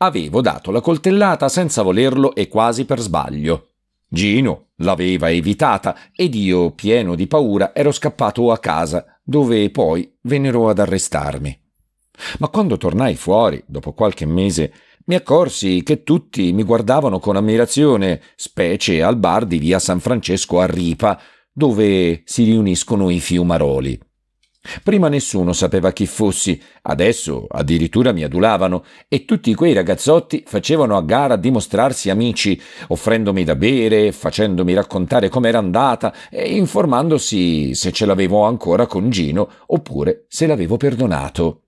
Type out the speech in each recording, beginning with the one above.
Avevo dato la coltellata senza volerlo e quasi per sbaglio. Gino l'aveva evitata ed io, pieno di paura, ero scappato a casa, dove poi vennero ad arrestarmi. Ma quando tornai fuori, dopo qualche mese, mi accorsi che tutti mi guardavano con ammirazione, specie al bar di via San Francesco a Ripa, dove si riuniscono i fiumaroli. Prima nessuno sapeva chi fossi, adesso addirittura mi adulavano e tutti quei ragazzotti facevano a gara a dimostrarsi amici, offrendomi da bere, facendomi raccontare com'era andata e informandosi se ce l'avevo ancora con Gino oppure se l'avevo perdonato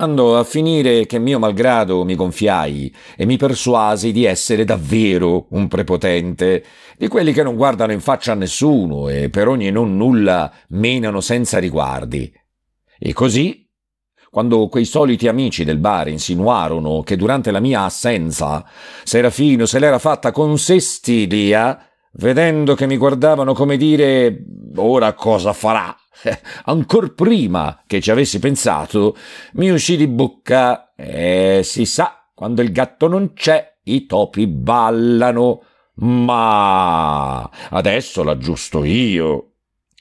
andò a finire che mio malgrado mi gonfiai e mi persuasi di essere davvero un prepotente, di quelli che non guardano in faccia a nessuno e per ogni non nulla menano senza riguardi. E così, quando quei soliti amici del bar insinuarono che durante la mia assenza Serafino se l'era fatta con sé stilia, vedendo che mi guardavano come dire ora cosa farà ancor prima che ci avessi pensato, mi uscì di bocca e eh, si sa, quando il gatto non c'è, i topi ballano. Ma adesso l'aggiusto io.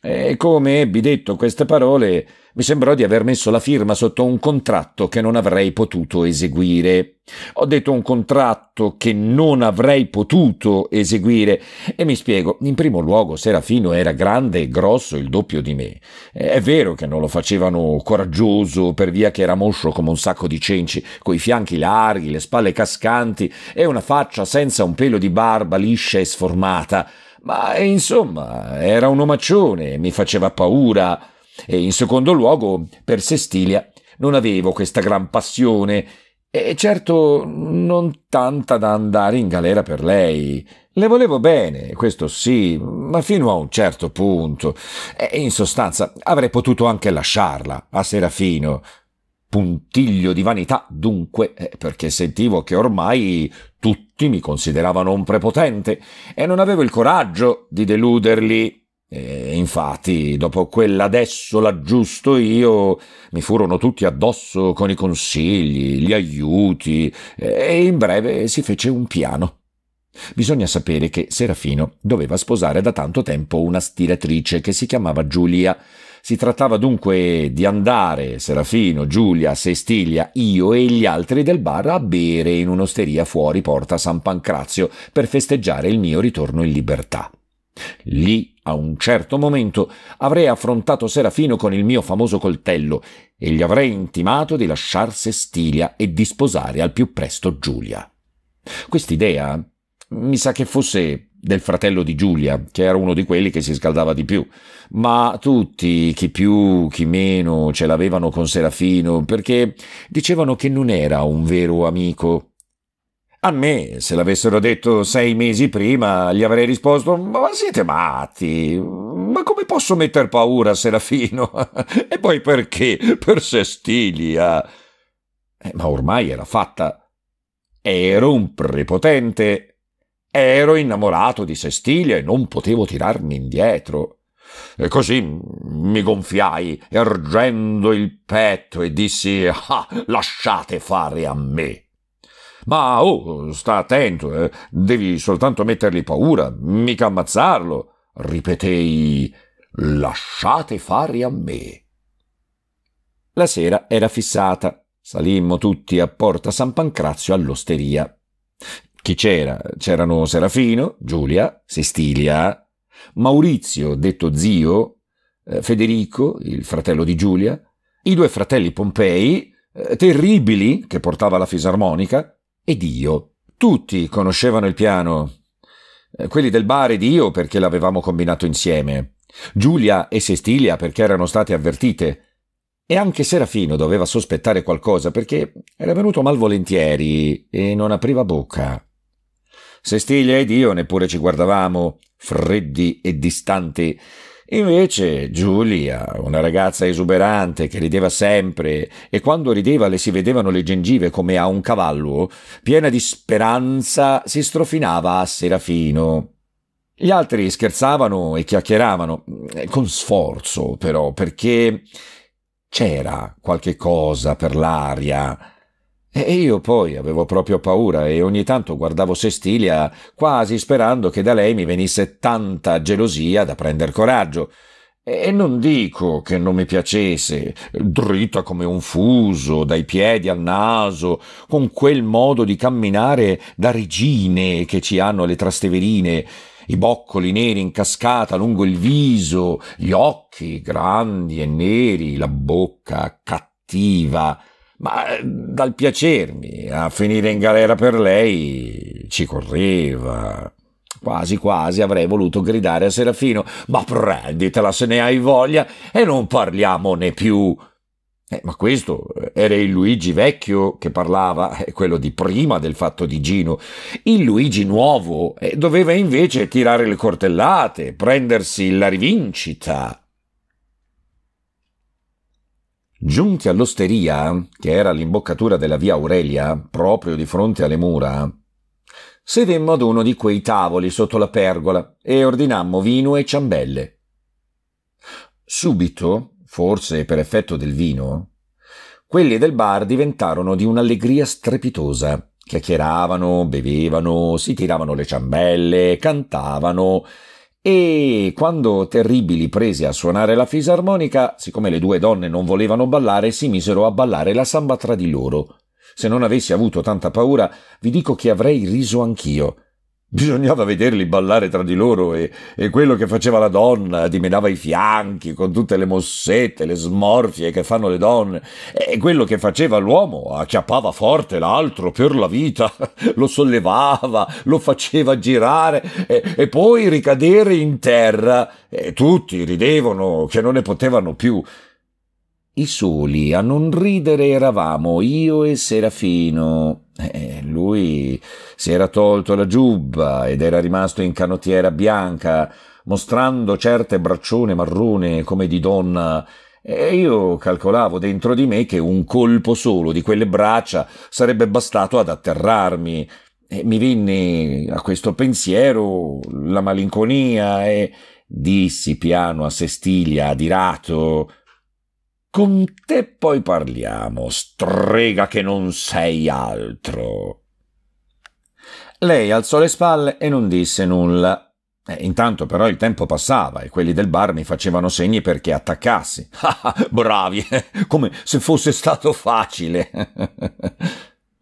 E come ebbi detto queste parole, mi sembrò di aver messo la firma sotto un contratto che non avrei potuto eseguire. Ho detto un contratto che non avrei potuto eseguire e mi spiego, in primo luogo Serafino era grande e grosso il doppio di me. È vero che non lo facevano coraggioso per via che era moscio come un sacco di cenci, coi fianchi larghi, le spalle cascanti e una faccia senza un pelo di barba liscia e sformata. Ma insomma, era un omaccione, mi faceva paura. E in secondo luogo, per Sestilia non avevo questa gran passione, e certo non tanta da andare in galera per lei. Le volevo bene, questo sì, ma fino a un certo punto. E in sostanza avrei potuto anche lasciarla a Serafino. Puntiglio di vanità, dunque, eh, perché sentivo che ormai tutti mi consideravano un prepotente e non avevo il coraggio di deluderli. E infatti, dopo quell'adesso l'aggiusto io, mi furono tutti addosso con i consigli, gli aiuti, e in breve si fece un piano. Bisogna sapere che Serafino doveva sposare da tanto tempo una stiratrice che si chiamava Giulia. Si trattava dunque di andare, Serafino, Giulia, Sestiglia, io e gli altri del bar a bere in un'osteria fuori porta San Pancrazio per festeggiare il mio ritorno in libertà. Lì, a un certo momento, avrei affrontato Serafino con il mio famoso coltello e gli avrei intimato di lasciar Sestilia e di sposare al più presto Giulia. Quest'idea mi sa che fosse del fratello di Giulia, che era uno di quelli che si scaldava di più, ma tutti, chi più, chi meno, ce l'avevano con Serafino, perché dicevano che non era un vero amico, a me, se l'avessero detto sei mesi prima, gli avrei risposto: Ma siete matti? Ma come posso metter paura a Serafino? e poi perché? Per Sestilia. Ah. Eh, ma ormai era fatta. Ero un prepotente. Ero innamorato di Sestilia e non potevo tirarmi indietro. E così mi gonfiai, ergendo il petto, e dissi: Ah, lasciate fare a me. Ma oh, sta attento, eh. devi soltanto mettergli paura, mica ammazzarlo. Ripetei, lasciate fare a me. La sera era fissata. Salimmo tutti a Porta San Pancrazio all'osteria. Chi c'era? C'erano Serafino, Giulia, Sestilia, Maurizio, detto zio, eh, Federico, il fratello di Giulia, i due fratelli Pompei, eh, terribili, che portava la fisarmonica, ed io. Tutti conoscevano il piano. Eh, quelli del bar ed io perché l'avevamo combinato insieme. Giulia e Sestilia perché erano state avvertite. E anche Serafino doveva sospettare qualcosa perché era venuto malvolentieri e non apriva bocca. Sestilia ed io neppure ci guardavamo, freddi e distanti, Invece Giulia, una ragazza esuberante che rideva sempre e quando rideva le si vedevano le gengive come a un cavallo, piena di speranza, si strofinava a Serafino. Gli altri scherzavano e chiacchieravano, con sforzo però, perché c'era qualche cosa per l'aria e io poi avevo proprio paura e ogni tanto guardavo Sestilia quasi sperando che da lei mi venisse tanta gelosia da prender coraggio. E non dico che non mi piacesse, dritta come un fuso, dai piedi al naso, con quel modo di camminare da regine che ci hanno le trasteverine, i boccoli neri in cascata lungo il viso, gli occhi grandi e neri, la bocca cattiva ma eh, dal piacermi a finire in galera per lei ci correva. Quasi quasi avrei voluto gridare a Serafino, ma prenditela se ne hai voglia e non parliamone più. Eh, ma questo era il Luigi vecchio che parlava, eh, quello di prima del fatto di Gino. Il Luigi nuovo eh, doveva invece tirare le cortellate, prendersi la rivincita. Giunti all'osteria, che era l'imboccatura della via Aurelia, proprio di fronte alle mura, sedemmo ad uno di quei tavoli sotto la pergola e ordinammo vino e ciambelle. Subito, forse per effetto del vino, quelli del bar diventarono di un'allegria strepitosa. Chiacchieravano, bevevano, si tiravano le ciambelle, cantavano e quando Terribili prese a suonare la fisarmonica, siccome le due donne non volevano ballare, si misero a ballare la samba tra di loro. Se non avessi avuto tanta paura, vi dico che avrei riso anch'io. Bisognava vederli ballare tra di loro e, e, quello che faceva la donna, dimenava i fianchi con tutte le mossette, le smorfie che fanno le donne, e quello che faceva l'uomo acchiappava forte l'altro per la vita, lo sollevava, lo faceva girare e, e poi ricadere in terra, e tutti ridevano che non ne potevano più. I soli a non ridere eravamo io e Serafino, eh, lui si era tolto la giubba ed era rimasto in canottiera bianca, mostrando certe braccione marrone come di donna, e io calcolavo dentro di me che un colpo solo di quelle braccia sarebbe bastato ad atterrarmi. E mi venne a questo pensiero la malinconia e dissi piano a Sestiglia, adirato con te poi parliamo, strega che non sei altro. Lei alzò le spalle e non disse nulla. Eh, intanto però il tempo passava e quelli del bar mi facevano segni perché attaccassi. Ah, ah, bravi, eh, come se fosse stato facile.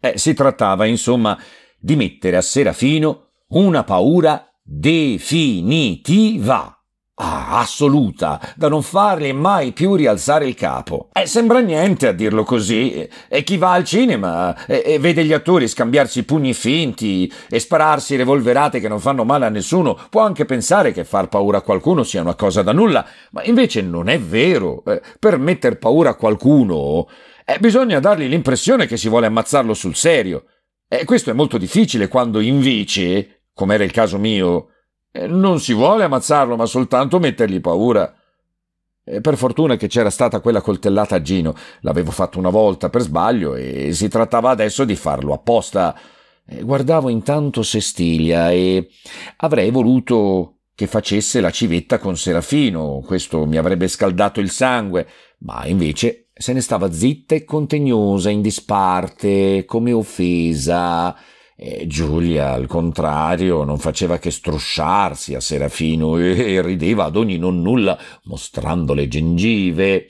eh, si trattava, insomma, di mettere a Serafino una paura definitiva. Ah, assoluta, da non farle mai più rialzare il capo. Eh, sembra niente a dirlo così. E chi va al cinema e, eh, e vede gli attori scambiarsi pugni finti e spararsi revolverate che non fanno male a nessuno può anche pensare che far paura a qualcuno sia una cosa da nulla, ma invece non è vero. Eh, per metter paura a qualcuno eh, bisogna dargli l'impressione che si vuole ammazzarlo sul serio. E eh, questo è molto difficile quando invece, come era il caso mio, eh, non si vuole ammazzarlo, ma soltanto mettergli paura. E eh, per fortuna che c'era stata quella coltellata a Gino, l'avevo fatto una volta per sbaglio e si trattava adesso di farlo apposta. Eh, guardavo intanto Sestilia e avrei voluto che facesse la civetta con Serafino, questo mi avrebbe scaldato il sangue, ma invece se ne stava zitta e contegnosa in disparte, come offesa. E Giulia, al contrario, non faceva che strusciarsi a Serafino e rideva ad ogni non nulla, mostrando le gengive.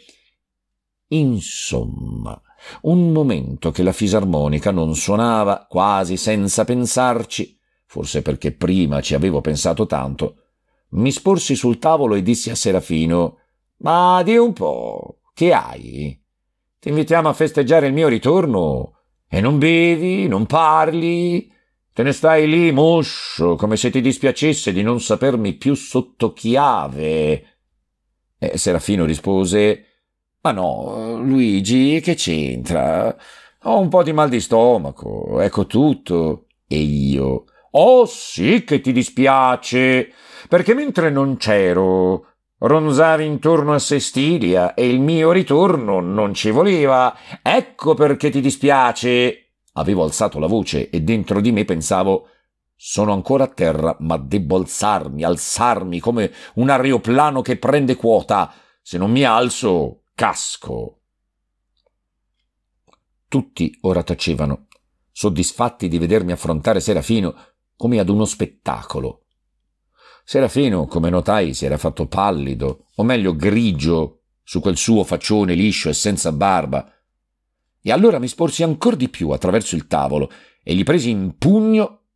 Insomma, un momento che la fisarmonica non suonava, quasi senza pensarci, forse perché prima ci avevo pensato tanto, mi sporsi sul tavolo e dissi a Serafino Ma di un po', che hai? Ti invitiamo a festeggiare il mio ritorno? E non bevi, non parli, te ne stai lì moscio, come se ti dispiacesse di non sapermi più sotto chiave. E Serafino rispose Ma no, Luigi, che c'entra? Ho un po' di mal di stomaco, ecco tutto. E io Oh sì che ti dispiace, perché mentre non c'ero Ronzavi intorno a Sestiria e il mio ritorno non ci voleva. Ecco perché ti dispiace. Avevo alzato la voce e dentro di me pensavo sono ancora a terra, ma debbo alzarmi, alzarmi come un aeroplano che prende quota. Se non mi alzo, casco. Tutti ora tacevano, soddisfatti di vedermi affrontare Serafino come ad uno spettacolo. Serafino, come notai, si era fatto pallido, o meglio grigio, su quel suo faccione liscio e senza barba. E allora mi sporsi ancora di più attraverso il tavolo e gli presi in pugno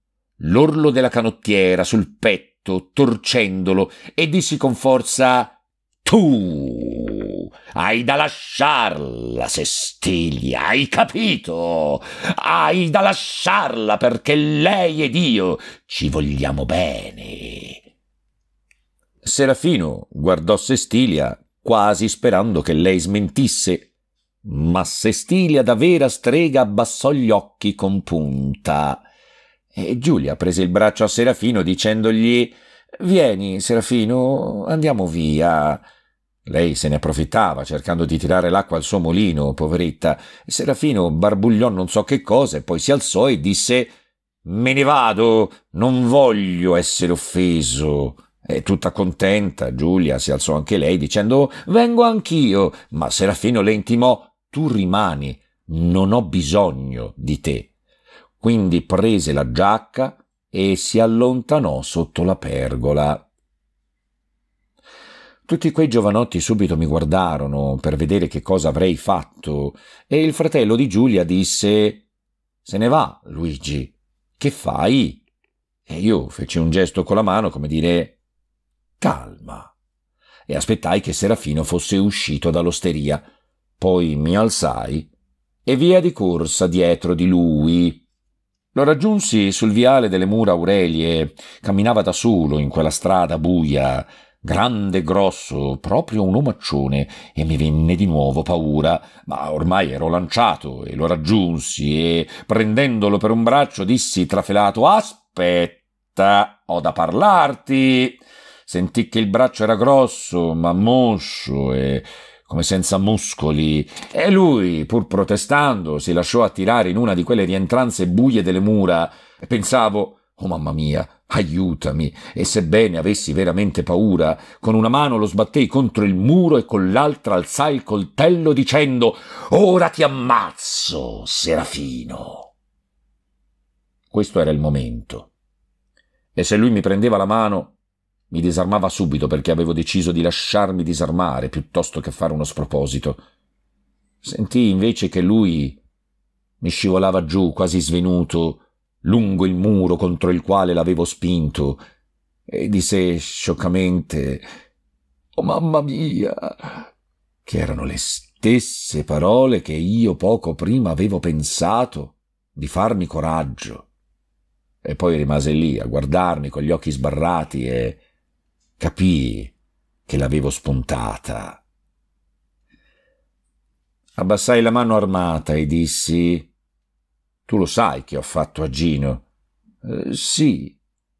l'orlo della canottiera sul petto, torcendolo, e dissi con forza Tu hai da lasciarla, Sestiglia, hai capito? Hai da lasciarla perché lei ed io ci vogliamo bene Serafino guardò Sestilia quasi sperando che lei smentisse, ma Sestilia da vera strega abbassò gli occhi con punta. E Giulia prese il braccio a Serafino dicendogli Vieni, Serafino, andiamo via. Lei se ne approfittava, cercando di tirare l'acqua al suo mulino, poveretta. Serafino barbugliò non so che cosa e poi si alzò e disse Me ne vado, non voglio essere offeso. E tutta contenta, Giulia si alzò anche lei dicendo Vengo anch'io, ma Serafino le intimò Tu rimani, non ho bisogno di te. Quindi prese la giacca e si allontanò sotto la pergola. Tutti quei giovanotti subito mi guardarono per vedere che cosa avrei fatto e il fratello di Giulia disse Se ne va, Luigi, che fai? E io feci un gesto con la mano come dire calma e aspettai che Serafino fosse uscito dall'osteria. Poi mi alzai e via di corsa dietro di lui. Lo raggiunsi sul viale delle mura aurelie. Camminava da solo in quella strada buia, grande e grosso, proprio un omaccione, e mi venne di nuovo paura, ma ormai ero lanciato e lo raggiunsi e, prendendolo per un braccio, dissi trafelato Aspetta, ho da parlarti. Sentì che il braccio era grosso, ma moscio e come senza muscoli, e lui, pur protestando, si lasciò attirare in una di quelle rientranze buie delle mura. E pensavo, oh mamma mia, aiutami! E sebbene avessi veramente paura, con una mano lo sbattei contro il muro e con l'altra alzai il coltello dicendo, ora ti ammazzo, Serafino! Questo era il momento. E se lui mi prendeva la mano, mi disarmava subito perché avevo deciso di lasciarmi disarmare piuttosto che fare uno sproposito. Sentì invece che lui mi scivolava giù, quasi svenuto, lungo il muro contro il quale l'avevo spinto, e disse scioccamente Oh mamma mia! che erano le stesse parole che io poco prima avevo pensato di farmi coraggio. E poi rimase lì a guardarmi con gli occhi sbarrati e capii che l'avevo spuntata. Abbassai la mano armata e dissi Tu lo sai che ho fatto a Gino. Eh, sì,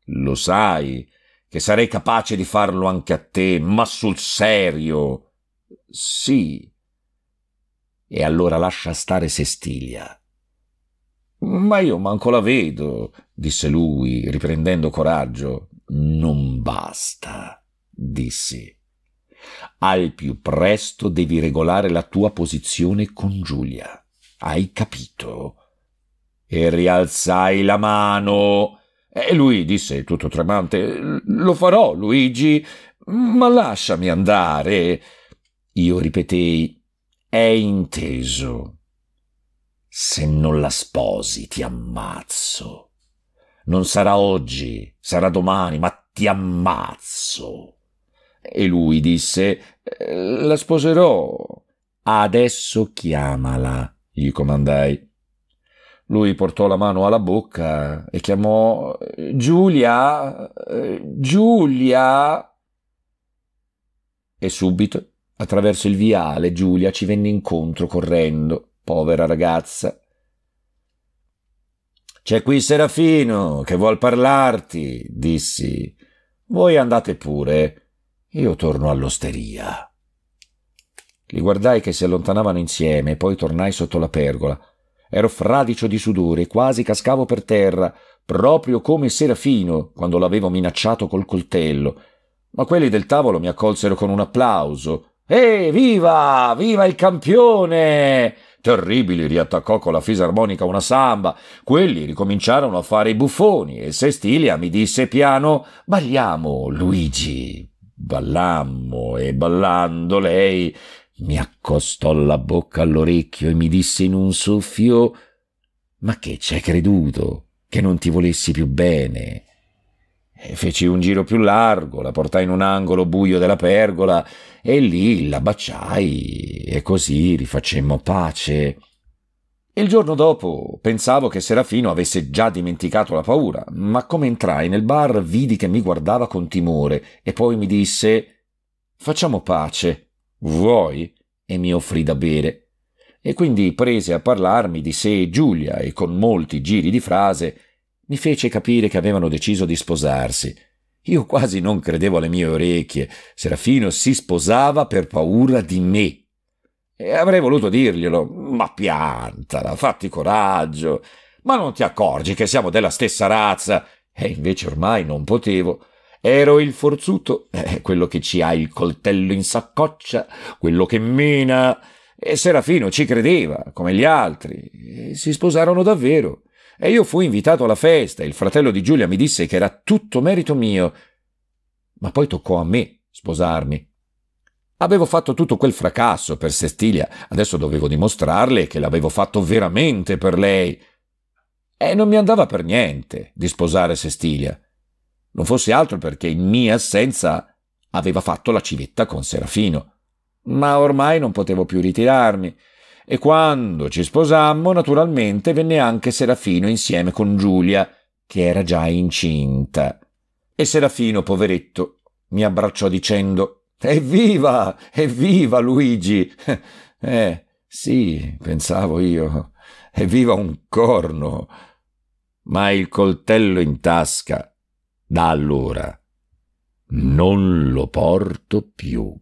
lo sai, che sarei capace di farlo anche a te, ma sul serio. Sì. E allora lascia stare Sestilia. Ma io manco la vedo, disse lui, riprendendo coraggio. Non basta, dissi. Al più presto devi regolare la tua posizione con Giulia. Hai capito? E rialzai la mano. E lui disse tutto tremante: Lo farò, Luigi, ma lasciami andare. Io ripetei: È inteso. Se non la sposi, ti ammazzo. Non sarà oggi, sarà domani, ma ti ammazzo. E lui disse, eh, la sposerò. Adesso chiamala, gli comandai. Lui portò la mano alla bocca e chiamò Giulia, Giulia. E subito, attraverso il viale, Giulia ci venne incontro correndo, povera ragazza. C'è qui Serafino che vuol parlarti, dissi. Voi andate pure, io torno all'osteria. Li guardai che si allontanavano insieme, poi tornai sotto la pergola. Ero fradicio di sudore, quasi cascavo per terra, proprio come Serafino quando l'avevo minacciato col coltello. Ma quelli del tavolo mi accolsero con un applauso. Ehi, viva! Viva il campione! Terribili riattaccò con la fisarmonica una samba. Quelli ricominciarono a fare i buffoni e Sestilia mi disse piano Balliamo, Luigi. Ballammo e ballando lei mi accostò la bocca all'orecchio e mi disse in un soffio Ma che ci hai creduto? Che non ti volessi più bene? Feci un giro più largo, la portai in un angolo buio della pergola e lì la baciai e così rifacemmo pace. Il giorno dopo pensavo che Serafino avesse già dimenticato la paura, ma come entrai nel bar vidi che mi guardava con timore e poi mi disse Facciamo pace, vuoi? e mi offrì da bere. E quindi prese a parlarmi di sé e Giulia e con molti giri di frase mi fece capire che avevano deciso di sposarsi. Io quasi non credevo alle mie orecchie. Serafino si sposava per paura di me. E avrei voluto dirglielo, ma piantala, fatti coraggio. Ma non ti accorgi che siamo della stessa razza? E invece ormai non potevo. Ero il forzuto, eh, quello che ci ha il coltello in saccoccia, quello che mena. E Serafino ci credeva, come gli altri, e si sposarono davvero. E io fui invitato alla festa, il fratello di Giulia mi disse che era tutto merito mio. Ma poi toccò a me sposarmi. Avevo fatto tutto quel fracasso per Sestilia, adesso dovevo dimostrarle che l'avevo fatto veramente per lei. E non mi andava per niente di sposare Sestilia. Non fosse altro perché in mia assenza aveva fatto la civetta con Serafino. Ma ormai non potevo più ritirarmi. E quando ci sposammo, naturalmente, venne anche Serafino insieme con Giulia, che era già incinta. E Serafino, poveretto, mi abbracciò dicendo Evviva, evviva Luigi! Eh, sì, pensavo io, evviva un corno! Ma il coltello in tasca, da allora, non lo porto più.